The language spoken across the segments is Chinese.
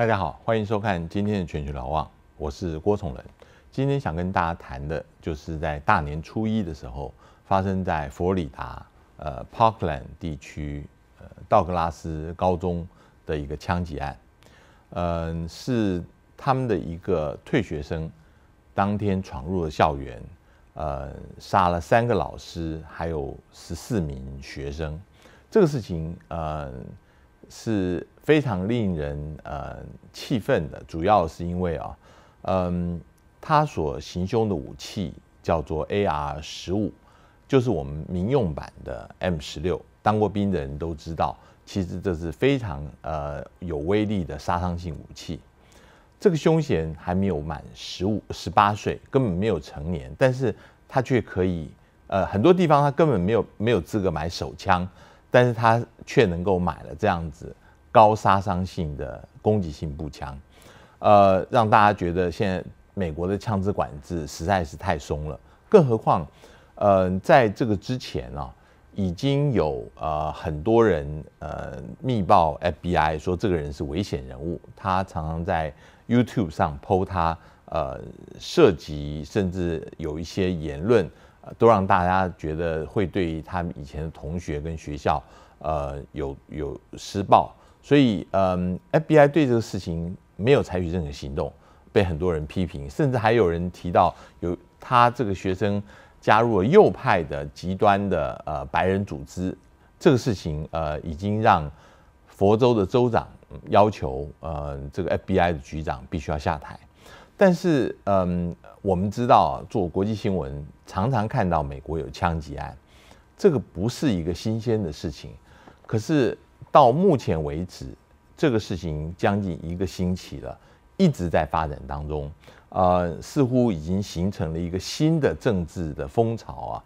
大家好，欢迎收看今天的《全球老望》，我是郭崇仁。今天想跟大家谈的，就是在大年初一的时候，发生在佛罗里达呃 Parkland 地区呃道格拉斯高中的一个枪击案。嗯，是他们的一个退学生，当天闯入了校园，呃，杀了三个老师，还有十四名学生。这个事情，呃。是非常令人呃气愤的，主要是因为啊，嗯，他所行凶的武器叫做 AR 十五，就是我们民用版的 M 十六，当过兵的人都知道，其实这是非常呃有威力的杀伤性武器。这个凶嫌还没有满十五十八岁，根本没有成年，但是他却可以呃很多地方他根本没有没有资格买手枪。但是他却能够买了这样子高杀伤性的攻击性步枪，呃，让大家觉得现在美国的枪支管制实在是太松了。更何况，呃，在这个之前啊，已经有呃很多人呃密报 FBI 说这个人是危险人物，他常常在 YouTube 上 PO 他呃涉及甚至有一些言论。都让大家觉得会对他以前的同学跟学校，呃，有有施暴，所以嗯，FBI 对这个事情没有采取任何行动，被很多人批评，甚至还有人提到有他这个学生加入了右派的极端的呃白人组织，这个事情呃已经让佛州的州长要求呃这个 FBI 的局长必须要下台。但是，嗯，我们知道啊，做国际新闻常常看到美国有枪击案，这个不是一个新鲜的事情。可是到目前为止，这个事情将近一个星期了，一直在发展当中，呃，似乎已经形成了一个新的政治的风潮啊，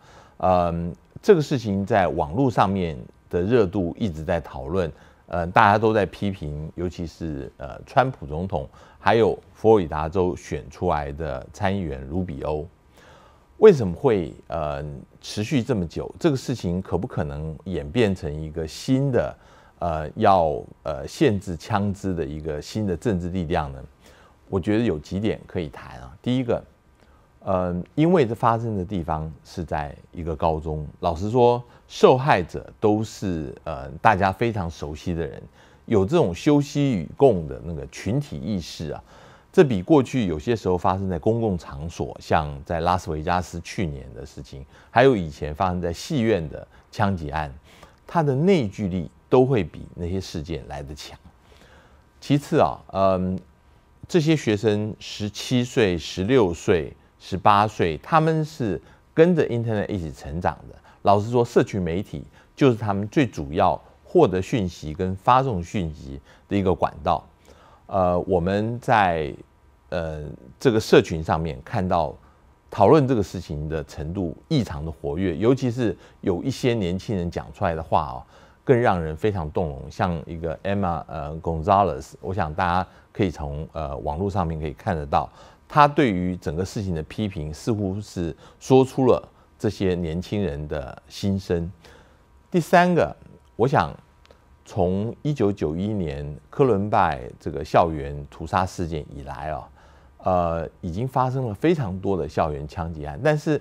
嗯，这个事情在网络上面的热度一直在讨论。呃，大家都在批评，尤其是呃，川普总统，还有佛罗里达州选出来的参议员卢比欧，为什么会呃持续这么久？这个事情可不可能演变成一个新的呃，要呃限制枪支的一个新的政治力量呢？我觉得有几点可以谈啊，第一个。呃，因为这发生的地方是在一个高中。老实说，受害者都是呃大家非常熟悉的人，有这种休息与共的那个群体意识啊。这比过去有些时候发生在公共场所，像在拉斯维加斯去年的事情，还有以前发生在戏院的枪击案，它的内聚力都会比那些事件来得强。其次啊，嗯，这些学生十七岁、十六岁。十八岁，他们是跟着 Internet 一起成长的。老实说，社群媒体就是他们最主要获得讯息跟发送讯息的一个管道。呃，我们在呃这个社群上面看到讨论这个事情的程度异常的活跃，尤其是有一些年轻人讲出来的话哦，更让人非常动容。像一个 Emma 呃 Gonzalez，我想大家可以从呃网络上面可以看得到。他对于整个事情的批评，似乎是说出了这些年轻人的心声。第三个，我想从一九九一年科伦拜这个校园屠杀事件以来啊，呃，已经发生了非常多的校园枪击案，但是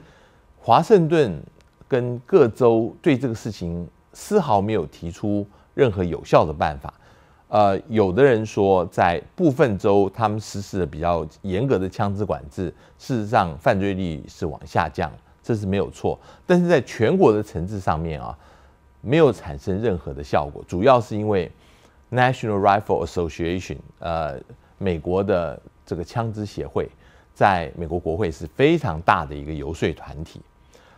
华盛顿跟各州对这个事情丝毫没有提出任何有效的办法。呃，有的人说，在部分州，他们实施的比较严格的枪支管制，事实上犯罪率是往下降，这是没有错。但是，在全国的层次上面啊，没有产生任何的效果。主要是因为 National Rifle Association，呃，美国的这个枪支协会，在美国国会是非常大的一个游说团体。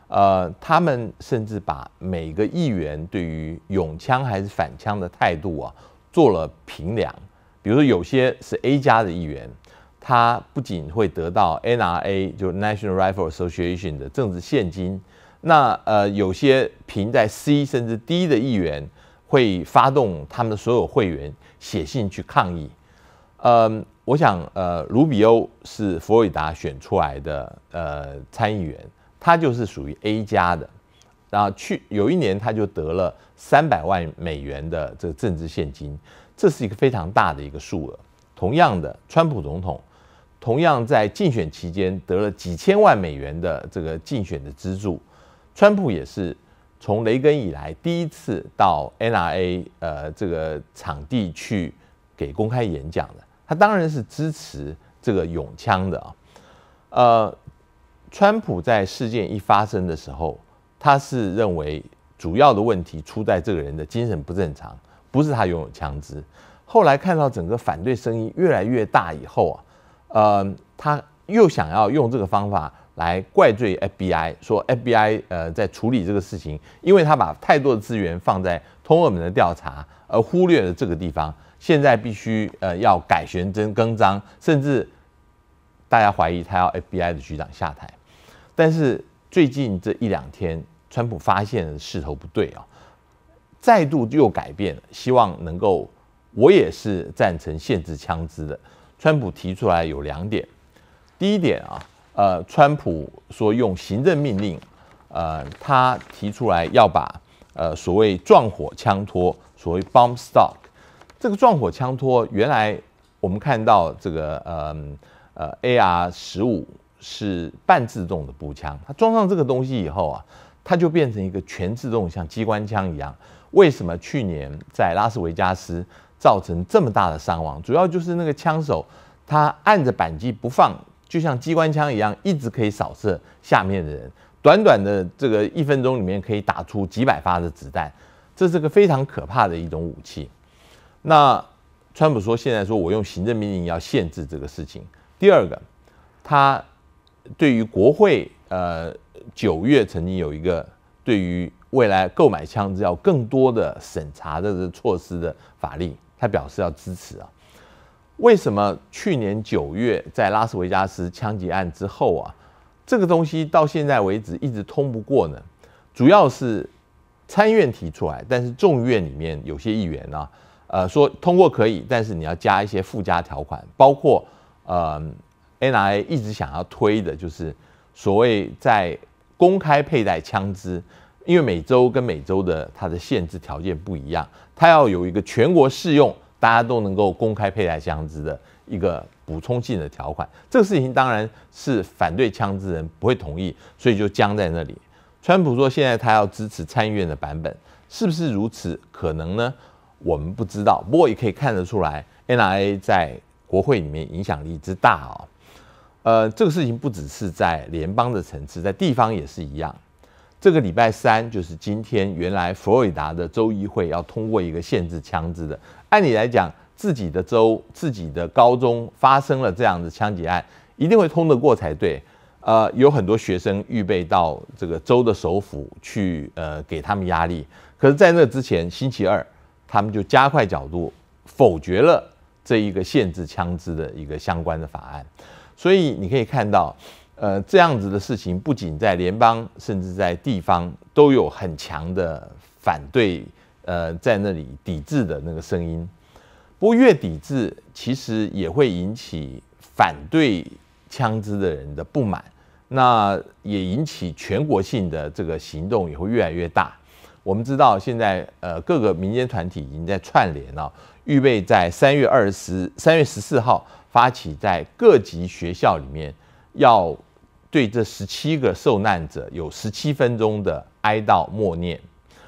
呃，他们甚至把每个议员对于拥枪还是反枪的态度啊。做了评量，比如说有些是 A 加的议员，他不仅会得到 NRA，就 National Rifle Association 的政治现金，那呃有些评在 C 甚至 D 的议员，会发动他们的所有会员写信去抗议。呃，我想呃卢比欧是佛罗里达选出来的呃参议员，他就是属于 A 加的。后去有一年，他就得了三百万美元的这个政治现金，这是一个非常大的一个数额。同样的，川普总统同样在竞选期间得了几千万美元的这个竞选的资助。川普也是从雷根以来第一次到 NRA 呃这个场地去给公开演讲的。他当然是支持这个永枪的啊。呃，川普在事件一发生的时候。他是认为主要的问题出在这个人的精神不正常，不是他拥有枪支。后来看到整个反对声音越来越大以后啊，呃，他又想要用这个方法来怪罪 FBI，说 FBI 呃在处理这个事情，因为他把太多的资源放在通我们的调查，而忽略了这个地方。现在必须呃要改弦更张，甚至大家怀疑他要 FBI 的局长下台。但是最近这一两天。川普发现势头不对啊，再度又改变了，希望能够，我也是赞成限制枪支的。川普提出来有两点，第一点啊，呃，川普说用行政命令，呃，他提出来要把呃所谓撞火枪托，所谓 b o m b stock，这个撞火枪托，原来我们看到这个呃呃 A R 十五是半自动的步枪，它装上这个东西以后啊。它就变成一个全自动，像机关枪一样。为什么去年在拉斯维加斯造成这么大的伤亡？主要就是那个枪手他按着扳机不放，就像机关枪一样，一直可以扫射下面的人。短短的这个一分钟里面可以打出几百发的子弹，这是个非常可怕的一种武器。那川普说，现在说我用行政命令要限制这个事情。第二个，他对于国会，呃。九月曾经有一个对于未来购买枪支要更多的审查的措施的法令，他表示要支持啊。为什么去年九月在拉斯维加斯枪击案之后啊，这个东西到现在为止一直通不过呢？主要是参议院提出来，但是众议院里面有些议员呢，呃，说通过可以，但是你要加一些附加条款，包括呃，N I 一直想要推的就是所谓在公开佩戴枪支，因为每周跟每周的它的限制条件不一样，它要有一个全国适用，大家都能够公开佩戴枪支的一个补充性的条款。这个事情当然是反对枪支人不会同意，所以就僵在那里。川普说现在他要支持参议院的版本，是不是如此？可能呢，我们不知道。不过也可以看得出来，NRA 在国会里面影响力之大啊。呃，这个事情不只是在联邦的层次，在地方也是一样。这个礼拜三就是今天，原来佛罗里达的州议会要通过一个限制枪支的。按理来讲，自己的州、自己的高中发生了这样的枪击案，一定会通得过才对。呃，有很多学生预备到这个州的首府去，呃，给他们压力。可是，在那之前，星期二他们就加快角度否决了这一个限制枪支的一个相关的法案。所以你可以看到，呃，这样子的事情不仅在联邦，甚至在地方都有很强的反对，呃，在那里抵制的那个声音。不过越抵制，其实也会引起反对枪支的人的不满，那也引起全国性的这个行动也会越来越大。我们知道现在，呃，各个民间团体已经在串联了，预备在三月二十、三月十四号。发起在各级学校里面，要对这十七个受难者有十七分钟的哀悼默念，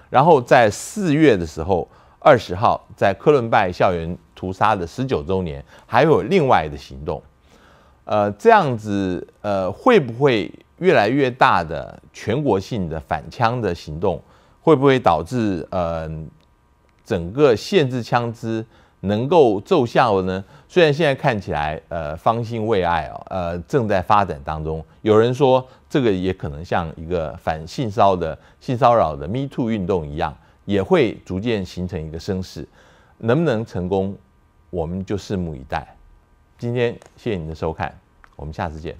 然后在四月的时候二十号，在科伦拜校园屠杀的十九周年，还有另外的行动。呃，这样子，呃，会不会越来越大的全国性的反枪的行动，会不会导致呃整个限制枪支？能够奏效呢？虽然现在看起来，呃，方兴未艾哦，呃，正在发展当中。有人说，这个也可能像一个反性骚的、性骚扰的 Me Too 运动一样，也会逐渐形成一个声势。能不能成功，我们就拭目以待。今天谢谢你的收看，我们下次见。